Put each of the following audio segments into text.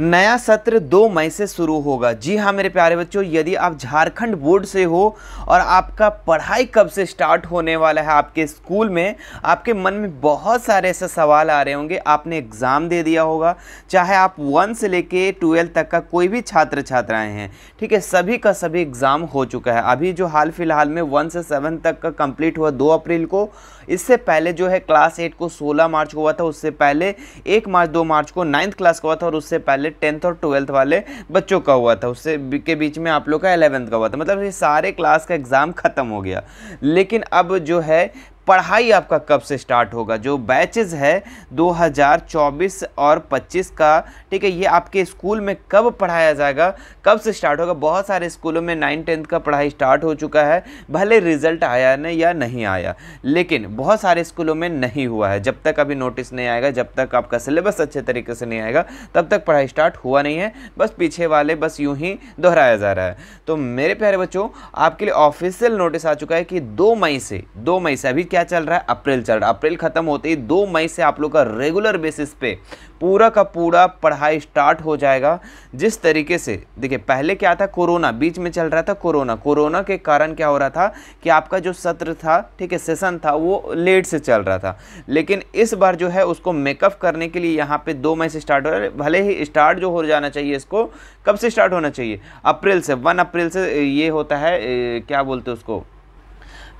नया सत्र 2 मई से शुरू होगा जी हाँ मेरे प्यारे बच्चों यदि आप झारखंड बोर्ड से हो और आपका पढ़ाई कब से स्टार्ट होने वाला है आपके स्कूल में आपके मन में बहुत सारे ऐसे सवाल आ रहे होंगे आपने एग्ज़ाम दे दिया होगा चाहे आप वन से लेके ट्वेल्व तक का कोई भी छात्र छात्राएँ हैं ठीक है सभी का सभी एग्ज़ाम हो चुका है अभी जो हाल फिलहाल में वन से सेवन तक का कंप्लीट हुआ दो अप्रैल को इससे पहले जो है क्लास एट को सोलह मार्च को हुआ था उससे पहले एक मार्च दो मार्च को नाइन्थ क्लास को हुआ था और उससे पहले पहले टेंथ और ट्वेल्थ वाले बच्चों का हुआ था उससे के बीच में आप लोग का एलेवेंथ का हुआ था मतलब ये सारे क्लास का एग्ज़ाम ख़त्म हो गया लेकिन अब जो है पढ़ाई आपका कब से स्टार्ट होगा जो बैचेज़ है 2024 और 25 का ठीक है ये आपके स्कूल में कब पढ़ाया जाएगा कब से स्टार्ट होगा बहुत सारे स्कूलों में नाइन टेंथ का पढ़ाई स्टार्ट हो चुका है भले रिजल्ट आया नहीं या नहीं आया लेकिन बहुत सारे स्कूलों में नहीं हुआ है जब तक अभी नोटिस नहीं आएगा जब तक आपका सिलेबस अच्छे तरीके से नहीं आएगा तब तक पढ़ाई स्टार्ट हुआ नहीं है बस पीछे वाले बस यूँ ही दोहराया जा रहा है तो मेरे प्यारे बच्चों आपके लिए ऑफिशियल नोटिस आ चुका है कि दो मई से दो मई से अभी क्या चल रहा है अप्रैल चल रहा है अप्रैल ख़त्म होते ही दो मई से आप लोग का रेगुलर बेसिस पे पूरा का पूरा पढ़ाई स्टार्ट हो जाएगा जिस तरीके से देखिए पहले क्या था कोरोना बीच में चल रहा था कोरोना कोरोना के कारण क्या हो रहा था कि आपका जो सत्र था ठीक है सेशन था वो लेट से चल रहा था लेकिन इस बार जो है उसको मेकअप करने के लिए यहाँ पे दो मई से स्टार्ट हो रहा है भले ही स्टार्ट जो हो जाना चाहिए इसको कब से स्टार्ट होना चाहिए अप्रैल से वन अप्रैल से ये होता है क्या बोलते उसको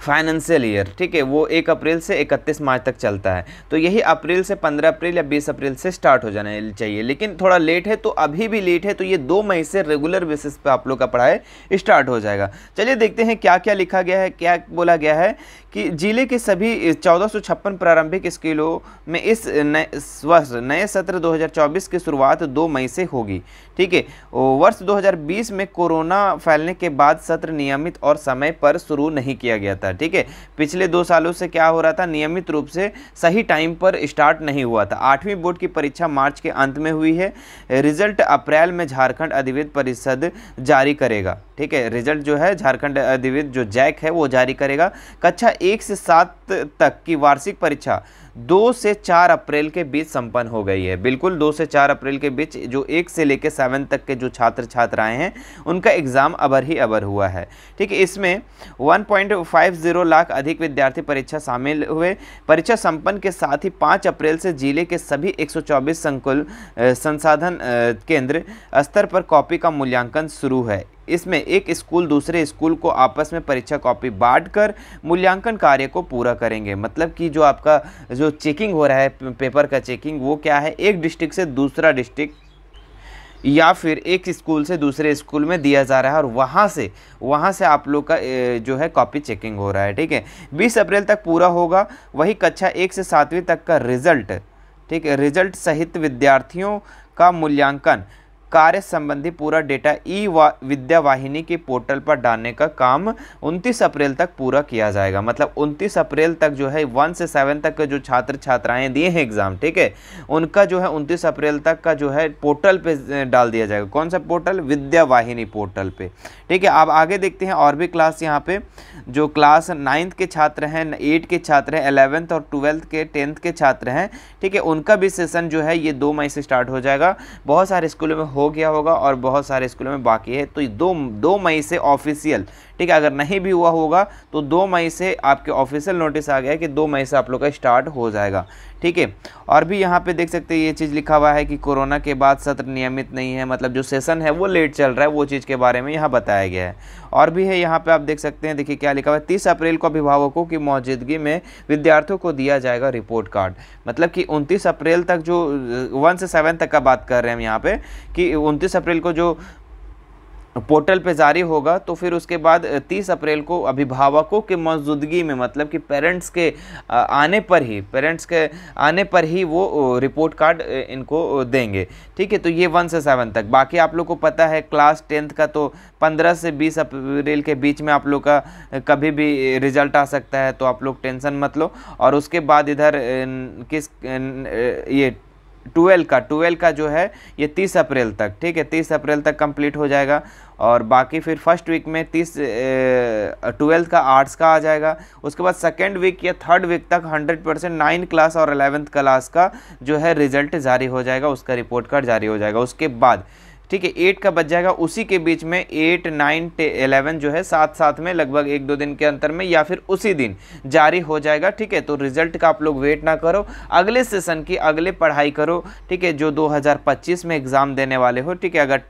फाइनेंशियल ईयर ठीक है वो एक अप्रैल से इकतीस मार्च तक चलता है तो यही अप्रैल से पंद्रह अप्रैल या बीस अप्रैल से स्टार्ट हो जाना चाहिए लेकिन थोड़ा लेट है तो अभी भी लेट है तो ये दो मई से रेगुलर बेसिस पर आप लोग का पढ़ाई स्टार्ट हो जाएगा चलिए देखते हैं क्या क्या लिखा गया है क्या बोला गया है कि जिले के सभी चौदह प्रारंभिक स्कूलों में इस वर्ष नए सत्र 2024 की शुरुआत 2 मई से होगी ठीक है वर्ष 2020 में कोरोना फैलने के बाद सत्र नियमित और समय पर शुरू नहीं किया गया था ठीक है पिछले दो सालों से क्या हो रहा था नियमित रूप से सही टाइम पर स्टार्ट नहीं हुआ था आठवीं बोर्ड की परीक्षा मार्च के अंत में हुई है रिजल्ट अप्रैल में झारखंड अधिवेद परिषद जारी करेगा ठीक है रिजल्ट जो है झारखंड अधिवेद जो जैक है वो जारी करेगा कक्षा एक से सात तक की वार्षिक परीक्षा दो से चार अप्रैल के बीच संपन्न हो गई है बिल्कुल दो से चार अप्रैल के बीच जो एक से लेकर सेवन तक के जो छात्र छात्राएं हैं उनका एग्ज़ाम अबर ही अबर हुआ है ठीक है इसमें 1.50 लाख अधिक विद्यार्थी परीक्षा शामिल हुए परीक्षा संपन्न के साथ ही पाँच अप्रैल से जिले के सभी 124 संकुल संसाधन केंद्र स्तर पर कॉपी का मूल्यांकन शुरू है इसमें एक स्कूल दूसरे स्कूल को आपस में परीक्षा कॉपी बांट कर मूल्यांकन कार्य को पूरा करेंगे मतलब कि जो आपका जो चेकिंग हो रहा है पेपर का चेकिंग वो क्या है एक डिस्ट्रिक्ट से दूसरा डिस्ट्रिक्ट या फिर एक स्कूल से दूसरे स्कूल में दिया जा रहा है और वहाँ से वहाँ से आप लोग का जो है कॉपी चेकिंग हो रहा है ठीक है 20 अप्रैल तक पूरा होगा वही कक्षा एक से सातवीं तक का रिज़ल्ट ठीक है रिज़ल्ट सहित विद्यार्थियों का मूल्यांकन कार्य संबंधी पूरा डेटा ई वा, विद्या वाहिनी के पोर्टल पर डालने का काम 29 अप्रैल तक पूरा किया जाएगा मतलब 29 अप्रैल तक जो है वन से सेवन तक के जो छात्र छात्राएं दिए हैं एग्ज़ाम ठीक है उनका जो है उनतीस अप्रैल तक का जो है पोर्टल पर डाल दिया जाएगा कौन सा पोर्टल विद्या वाहिनी पोर्टल पर ठीक है आप आगे देखते हैं और भी क्लास यहाँ पे जो क्लास नाइन्थ के छात्र हैं एट के छात्र हैं एलेवेंथ और ट्वेल्थ के टेंथ के छात्र हैं ठीक है उनका भी सेशन जो है ये दो मई से स्टार्ट हो जाएगा बहुत सारे स्कूलों में हो हो गया होगा और बहुत सारे स्कूलों में बाकी है तो दो दो मई से ऑफिशियल ठीक है अगर नहीं भी हुआ होगा तो दो मई से आपके ऑफिशियल नोटिस आ गया कि दो मई से आप लोग का स्टार्ट हो जाएगा ठीक है और भी यहाँ पे देख सकते हैं ये चीज़ लिखा हुआ है कि कोरोना के बाद सत्र नियमित नहीं है मतलब जो सेशन है वो लेट चल रहा है वो चीज़ के बारे में यहाँ बताया गया है और भी है यहाँ पे आप देख सकते हैं देखिए क्या लिखा हुआ है तीस अप्रैल को अभिभावकों की मौजूदगी में विद्यार्थियों को दिया जाएगा रिपोर्ट कार्ड मतलब कि उनतीस अप्रैल तक जो वन से सेवन तक का बात कर रहे हैं हम यहाँ पर कि उनतीस अप्रैल को जो पोर्टल पे जारी होगा तो फिर उसके बाद 30 अप्रैल को अभिभावकों के मौजूदगी में मतलब कि पेरेंट्स के आने पर ही पेरेंट्स के आने पर ही वो रिपोर्ट कार्ड इनको देंगे ठीक है तो ये वन से सेवन तक बाकी आप लोग को पता है क्लास टेंथ का तो पंद्रह से बीस अप्रैल के बीच में आप लोग का कभी भी रिजल्ट आ सकता है तो आप लोग टेंसन मत लो और उसके बाद इधर किस ये ट्वेल्व का ट्वेल्व का जो है ये तीस अप्रैल तक ठीक है तीस अप्रैल तक कंप्लीट हो जाएगा और बाकी फिर फर्स्ट वीक में तीस ट्वेल्थ का आर्ट्स का आ जाएगा उसके बाद सेकेंड वीक या थर्ड वीक तक हंड्रेड परसेंट नाइन्थ क्लास और अलेवेंथ क्लास का जो है रिजल्ट जारी हो जाएगा उसका रिपोर्ट कार्ड जारी हो जाएगा उसके बाद ठीक है एट का बच जाएगा उसी के बीच में एट नाइन एलेवन जो है साथ साथ में लगभग एक दो दिन के अंतर में या फिर उसी दिन जारी हो जाएगा ठीक है तो रिजल्ट का आप लोग वेट ना करो अगले सेशन की अगले पढ़ाई करो ठीक है जो 2025 में एग्ज़ाम देने वाले हो ठीक है अगर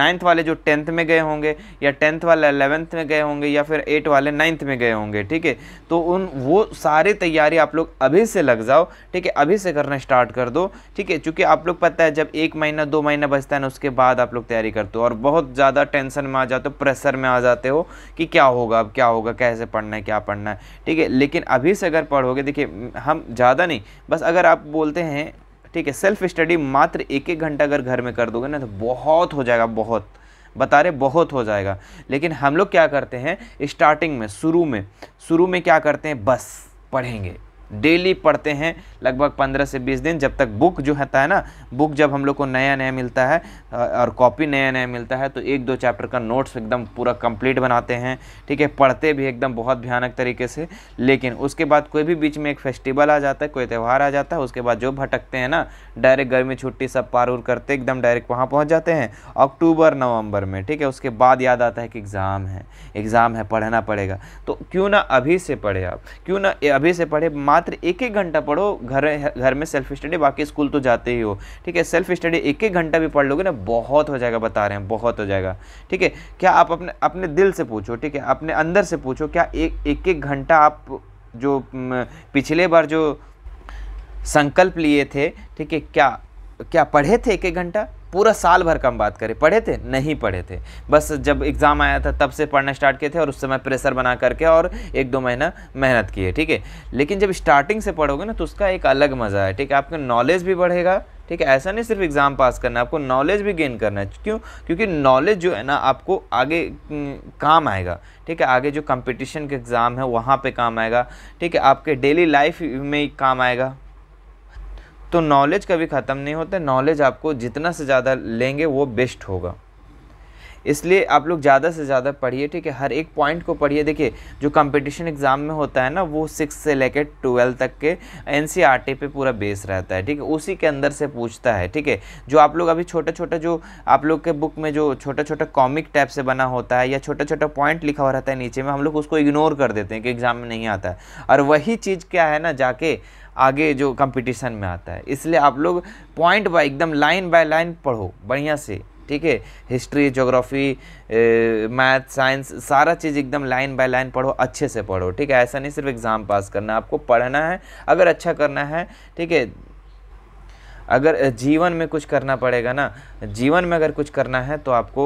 नाइन्थ वाले जो टेंथ में गए होंगे या टेंथ वाले अलेवेंथ में गए होंगे या फिर एट वाले नाइन्थ में गए होंगे ठीक है तो उन वो सारी तैयारी आप लोग अभी से लग जाओ ठीक है अभी से करना स्टार्ट कर दो ठीक है चूंकि आप लोग पता है जब एक महीना दो महीना बचता है ना उसके बाद बाद आप लोग तैयारी करते हो और बहुत ज़्यादा टेंशन में आ जाते हो प्रेशर में आ जाते हो कि क्या होगा अब क्या होगा कैसे पढ़ना है क्या पढ़ना है ठीक है लेकिन अभी से अगर पढ़ोगे देखिए हम ज़्यादा नहीं बस अगर आप बोलते हैं ठीक है सेल्फ स्टडी मात्र एक एक घंटा अगर घर में कर दोगे ना तो बहुत हो जाएगा बहुत बता रहे बहुत हो जाएगा लेकिन हम लोग क्या करते हैं स्टार्टिंग में शुरू में शुरू में क्या करते हैं बस पढ़ेंगे डेली पढ़ते हैं लगभग पंद्रह से बीस दिन जब तक बुक जो होता है ना बुक जब हम लोग को नया नया मिलता है और कॉपी नया नया मिलता है तो एक दो चैप्टर का नोट्स एकदम पूरा कंप्लीट बनाते हैं ठीक है पढ़ते भी एकदम बहुत भयानक तरीके से लेकिन उसके बाद कोई भी बीच में एक फेस्टिवल आ जाता है कोई त्यौहार आ जाता है उसके बाद जो भटकते हैं ना डायरेक्ट गर्मी छुट्टी सब पार उर करते एकदम डायरेक्ट वहाँ पहुँच जाते हैं अक्टूबर नवंबर में ठीक है उसके बाद याद आता है कि एग्ज़ाम है एग्ज़ाम है पढ़ना पड़ेगा तो क्यों ना अभी से पढ़े आप क्यों ना अभी से पढ़े मात्र मात्र एक एक घंटा पढ़ो घर घर में सेल्फ स्टडी बाकी स्कूल तो जाते ही हो ठीक है सेल्फ स्टडी एक एक घंटा भी पढ़ लोगे ना बहुत हो जाएगा बता रहे हैं बहुत हो जाएगा ठीक है क्या आप अपने अपने दिल से पूछो ठीक है अपने अंदर से पूछो क्या एक एक, एक घंटा आप जो पिछले बार जो संकल्प लिए थे ठीक है क्या क्या पढ़े थे एक एक घंटा पूरा साल भर का हम बात करें पढ़े थे नहीं पढ़े थे बस जब एग्ज़ाम आया था तब से पढ़ना स्टार्ट किए थे और उस समय प्रेशर बना करके और एक दो महीना मेहनत किए ठीक है लेकिन जब स्टार्टिंग से पढ़ोगे ना तो उसका एक अलग मज़ा है ठीक है आपका नॉलेज भी बढ़ेगा ठीक है ऐसा नहीं सिर्फ एग्ज़ाम पास करना है आपको नॉलेज भी गेन करना है क्यों क्योंकि नॉलेज जो है ना आपको आगे काम आएगा ठीक है आगे जो कंपटीशन के एग्ज़ाम है वहाँ पे काम आएगा ठीक है आपके डेली लाइफ में काम आएगा तो नॉलेज कभी ख़त्म नहीं होता नॉलेज आपको जितना से ज़्यादा लेंगे वो बेस्ट होगा इसलिए आप लोग ज़्यादा से ज़्यादा पढ़िए ठीक है हर एक पॉइंट को पढ़िए देखिए जो कंपटीशन एग्ज़ाम में होता है ना वो सिक्स से लेकर ट्वेल्व तक के एन e पे पूरा बेस रहता है ठीक है उसी के अंदर से पूछता है ठीक है जो आप लोग अभी छोटा छोटा जो आप लोग के बुक में जो छोटा छोटा कॉमिक टाइप से बना होता है या छोटा छोटा पॉइंट लिखा हुआ रहता है नीचे में हम लोग उसको इग्नोर कर देते हैं कि एग्ज़ाम में नहीं आता है और वही चीज़ क्या है ना जाके आगे जो कंपटीशन में आता है इसलिए आप लोग पॉइंट बाय एकदम लाइन बाय लाइन पढ़ो बढ़िया से ठीक है हिस्ट्री जोग्राफी मैथ साइंस सारा चीज़ एकदम लाइन बाय लाइन पढ़ो अच्छे से पढ़ो ठीक है ऐसा नहीं सिर्फ एग्ज़ाम पास करना आपको पढ़ना है अगर अच्छा करना है ठीक है अगर जीवन में कुछ करना पड़ेगा ना जीवन में अगर कुछ करना है तो आपको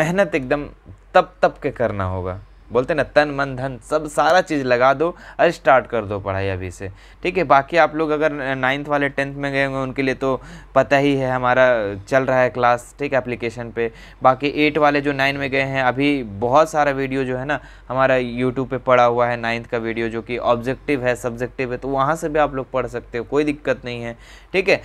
मेहनत एकदम तप तप के करना होगा बोलते ना तन मन धन सब सारा चीज़ लगा दो और स्टार्ट कर दो पढ़ाई अभी से ठीक है बाकी आप लोग अगर नाइन्थ वाले टेंथ में गए होंगे उनके लिए तो पता ही है हमारा चल रहा है क्लास ठीक है एप्लीकेशन पे बाकी एट वाले जो नाइन में गए हैं अभी बहुत सारा वीडियो जो है ना हमारा यूट्यूब पर पड़ा हुआ है नाइन्थ का वीडियो जो कि ऑब्जेक्टिव है सब्जेक्टिव है तो वहाँ से भी आप लोग पढ़ सकते हो कोई दिक्कत नहीं है ठीक है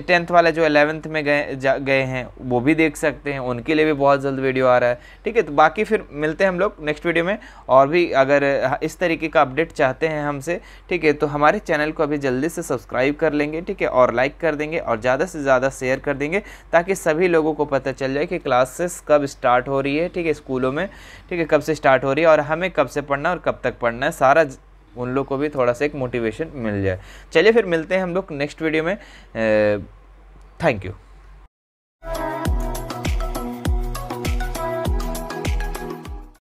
टेंथ अं, वाले जो एलेवेंथ में गए गए हैं वो भी देख सकते हैं उनके लिए भी बहुत जल्द वीडियो आ रहा है ठीक है तो बाकी फिर मिलते हैं हम लोग नेक्स्ट नेक्स्ट वीडियो में और भी अगर हाँ, इस तरीके का अपडेट चाहते हैं हमसे ठीक है तो हमारे चैनल को अभी जल्दी से सब्सक्राइब कर लेंगे ठीक है और लाइक कर देंगे और ज़्यादा से ज़्यादा शेयर कर देंगे ताकि सभी लोगों को पता चल जाए कि क्लासेस कब स्टार्ट हो रही है ठीक है स्कूलों में ठीक है कब से स्टार्ट हो रही है और हमें कब से पढ़ना और कब तक पढ़ना है सारा उन लोग को भी थोड़ा सा एक मोटिवेशन मिल जाए चलिए फिर मिलते हैं हम लोग नेक्स्ट वीडियो में थैंक यू